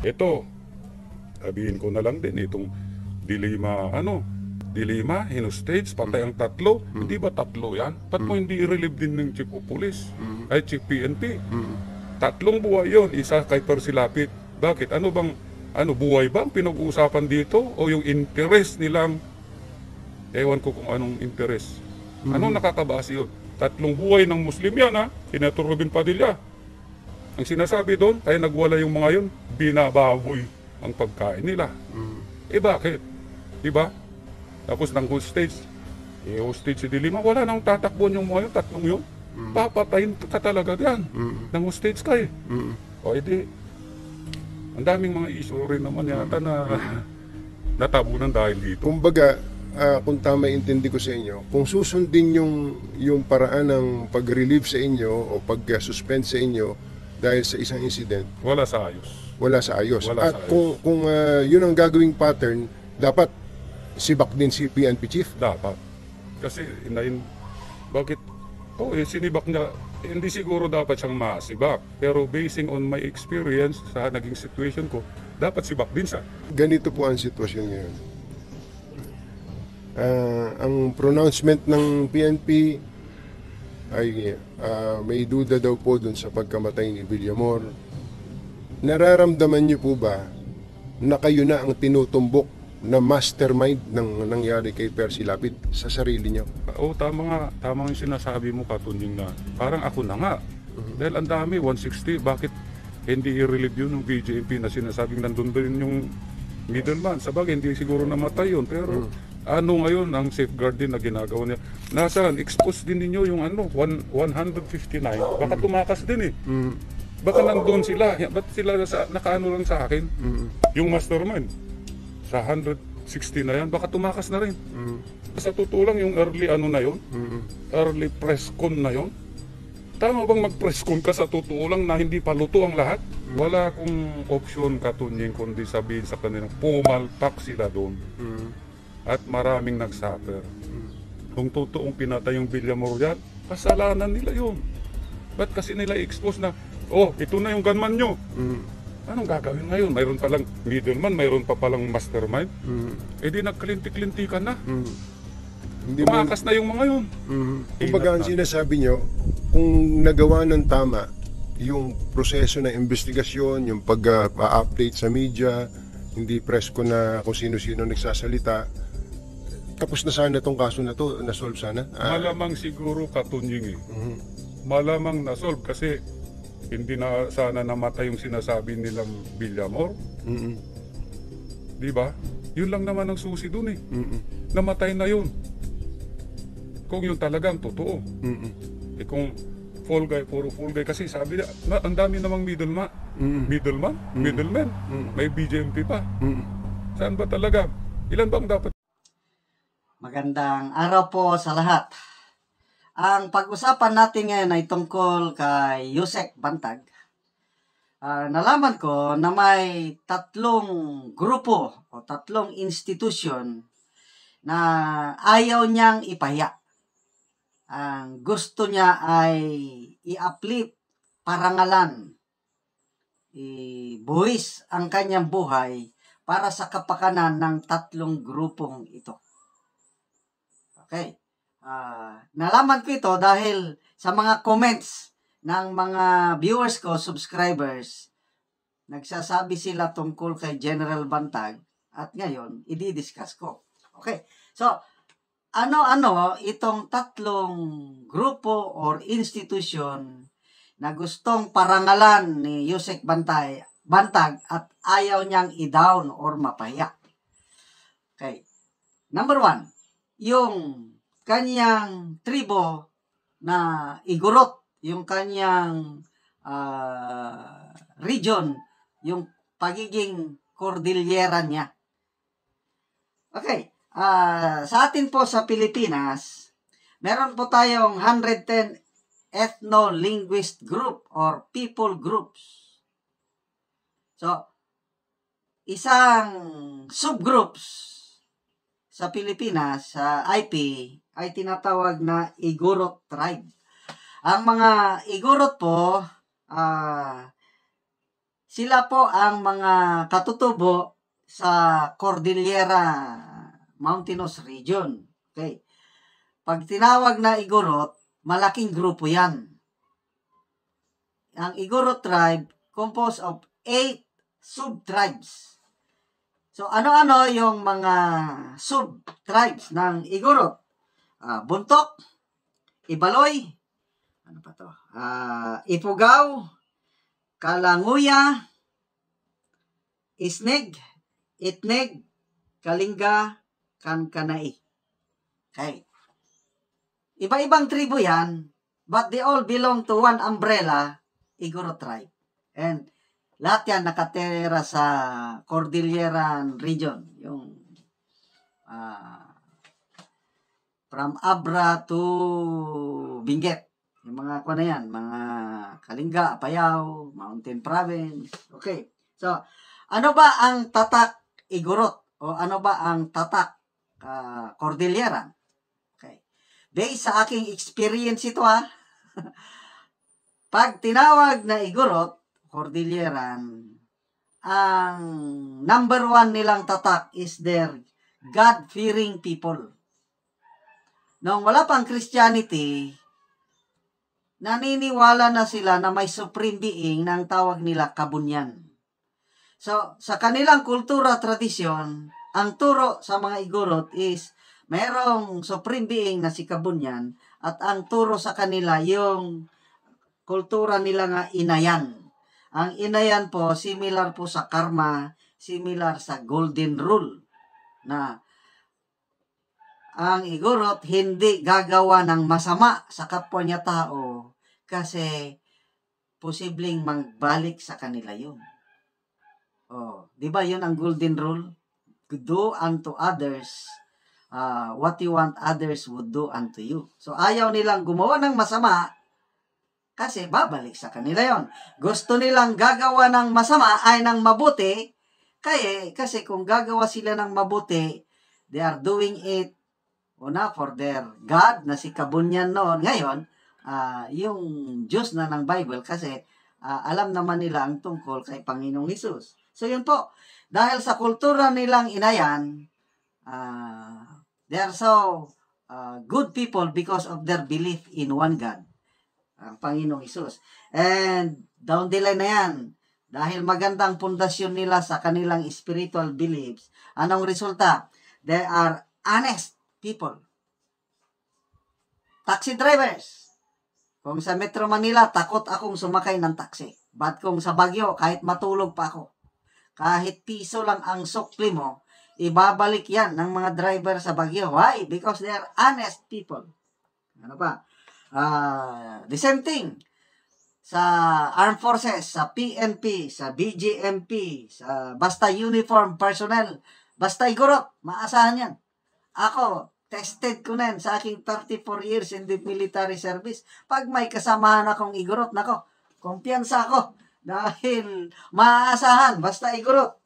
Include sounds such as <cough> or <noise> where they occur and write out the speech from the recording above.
Ito, sabihin ko na lang din, itong dilema, ano, dilima, hinustates, patay ang tatlo. Mm. Hindi ba tatlo yan? Ba't mm. mo hindi i-relieve din ng chief of police? Mm. Ay, chief PNP? Mm. Tatlong buhay yon isa kay Persilapit. Bakit? Ano bang, ano, buhay ba ang pinag-uusapan dito? O yung interest nilang, ewan ko kung anong interest. Mm. Anong nakakabase yun? Tatlong buhay ng Muslim yan, ha? Senator Robin Padilla. Ang sinasabi doon, kaya nagwala yung mga yun binababoy ang pagkain nila. Mm. Eh bakit? Diba? Tapos ng hostage, eh hostage si Dilima, wala nang tatakbon yung mga yun, tatlong yun. Mm. Papatayin ka talaga yan. Mm. Nang hostage ka eh. Mm. O edi, eh, ang daming mga issue rin naman yata na mm. natabunan dahil dito. Kumbaga, uh, kung tama intindi ko sa inyo, kung susundin yung, yung paraan ng pag-relieve sa inyo o pag-suspend sa inyo, dahil sa isang incident, Wala sa ayos. wala sa ayos. Wala At sa ayos. kung, kung ah, yun ang gagawing pattern, dapat sibak din si PNP chief. Dapat. Kasi, inain, bakit? Oh, eh, sinibak niya. Eh, Hindi siguro dapat siyang masibak. Pero basing on my experience sa naging situation ko, dapat sibak din siya. Ganito po ang sitwasyon ngayon. Ah, ang pronouncement ng PNP ay uh, may duda daw po dun sa pagkamatay ni Villamor. Nararamdaman niyo po ba na kayo na ang tinutumbok na mastermind ng nangyari kay Percy Lapid sa sarili niyo? Oo, oh, tama nga. Tama yung sinasabi mo, Katunying na parang ako na nga. Mm-hmm. Dahil ang dami, 160, bakit hindi i-relieve yun ng BJMP na sinasabing nandun doon yung middleman? Sabag, hindi siguro namatay yun. Pero mm-hmm ano ngayon ang safeguard din na ginagawa niya. Nasaan? Exposed din ninyo yung ano, one, 159. Baka mm. tumakas din eh. Mm. Baka nandun sila. Ba't sila sa, nakaano lang sa akin? Mm. Yung mastermind. Sa 160 na yan, baka tumakas na rin. Mm. Sa totoo lang, yung early ano na yon, mm. early press con na yon, tama bang mag-press con ka sa totoo lang na hindi pa luto ang lahat? Mm. Wala akong option katunyeng kundi sabihin sa kanila, pumalpak sila doon. Mm at maraming nagsuffer. Hmm. Kung totoong pinatay yung Villamorial, kasalanan nila yun. Ba't kasi nila expose na, oh, ito na yung gunman nyo. Mm. Anong gagawin ngayon? Mayroon palang middleman, mayroon pa palang mastermind. Mm. Eh di nagklinti-klinti ka na. Mm. Hindi Tumakas na yung mga yun. Mm. Kumbaga ang sinasabi nyo, kung nagawa ng tama, yung proseso ng investigasyon, yung pag-update ah, sa media, hindi press ko na kung sino-sino nagsasalita, tapos na sana itong kaso na to, na-solve sana? Ah, Malamang siguro katunying eh. mhm. Malamang na-solve kasi hindi na sana namatay yung sinasabi nilang Villamor. Mm-mm. Di ba? Yun lang naman ang susi dun eh. Mm-mm. Namatay na yun. Kung yun talagang totoo. Mm-mm. Eh kung fall guy, puro fall guy. Kasi sabi na, na- ang dami namang middleman. Mm-mm. Middleman? Mhm. Middleman? Mm. May BJMP pa. Mm-mm. Saan ba talaga? Ilan bang dapat Magandang araw po sa lahat. Ang pag-usapan natin ngayon ay tungkol kay Yusek Bantag. Uh, nalaman ko na may tatlong grupo o tatlong institusyon na ayaw niyang ipahiya. Ang gusto niya ay i-uplift, parangalan, i-buwis ang kanyang buhay para sa kapakanan ng tatlong grupong ito. Okay. Uh, nalaman ko ito dahil sa mga comments ng mga viewers ko, subscribers, nagsasabi sila tungkol kay General Bantag at ngayon, i-discuss ko. Okay. So, ano-ano itong tatlong grupo or institution na gustong parangalan ni Yusek Bantay, Bantag at ayaw niyang i-down or mapahiya. Okay. Number one, yung kanyang tribo na igurot, yung kanyang uh, region, yung pagiging cordillera niya. Okay, uh, sa atin po sa Pilipinas, meron po tayong 110 ethno-linguist group or people groups. So, isang subgroups sa Pilipinas sa uh, IP ay tinatawag na Igorot tribe. Ang mga Igorot po uh, sila po ang mga katutubo sa Cordillera Mountainous Region. Okay. Pag tinawag na Igorot, malaking grupo yan. Ang Igorot tribe composed of 8 sub-tribes. So, ano-ano yung mga sub-tribes ng Igorot? Uh, ah, Buntok, Ibaloy, ano pa to? Uh, Ipugaw, Kalanguya, Isneg, Itneg, Kalinga, Kankanai. Okay. Iba-ibang tribu yan, but they all belong to one umbrella, Igorot tribe. And lahat yan nakatera sa Cordilleran region. Yung uh, from Abra to Binget Yung mga kwa na yan, mga Kalinga, Payao, Mountain Province. Okay. So, ano ba ang tatak igorot? O ano ba ang tatak uh, ah, Cordillera? Okay. Based sa aking experience ito ha. <laughs> Pag tinawag na igorot, Cordillera. ang number one nilang tatak is their God-fearing people. Noong wala pang Christianity, naniniwala na sila na may supreme being na ang tawag nila kabunyan. So, sa kanilang kultura, tradisyon, ang turo sa mga igurot is mayroong supreme being na si kabunyan at ang turo sa kanila yung kultura nila nga inayan. Ang ina yan po, similar po sa karma, similar sa golden rule na ang igorot hindi gagawa ng masama sa kapwa niya tao kasi posibleng magbalik sa kanila yun. Oh, di ba yun ang golden rule? Do unto others uh, what you want others would do unto you. So ayaw nilang gumawa ng masama kasi babalik sa kanila yon. Gusto nilang gagawa ng masama ay ng mabuti. Kaya, kasi kung gagawa sila ng mabuti, they are doing it una for their God na si Kabunyan noon. Ngayon, uh, yung Diyos na ng Bible kasi uh, alam naman nila ang tungkol kay Panginoong Isus. So yun po, dahil sa kultura nilang inayan, uh, ah, they are so uh, good people because of their belief in one God ang Panginoong Isus. And down the line na yan, dahil maganda ang pundasyon nila sa kanilang spiritual beliefs, anong resulta? They are honest people. Taxi drivers. Kung sa Metro Manila, takot akong sumakay ng taxi. But kung sa Bagyo, kahit matulog pa ako, kahit piso lang ang sukli mo, ibabalik yan ng mga driver sa Bagyo. Why? Because they are honest people. Ano pa? Uh, the same thing sa Armed Forces, sa PNP, sa BGMP, sa basta uniform personnel, basta igurot, maasahan yan. Ako, tested ko na sa aking 34 years in the military service. Pag may kasamahan akong igurot, nako, kumpiyansa ako. <laughs> Dahil maasahan, basta igurot.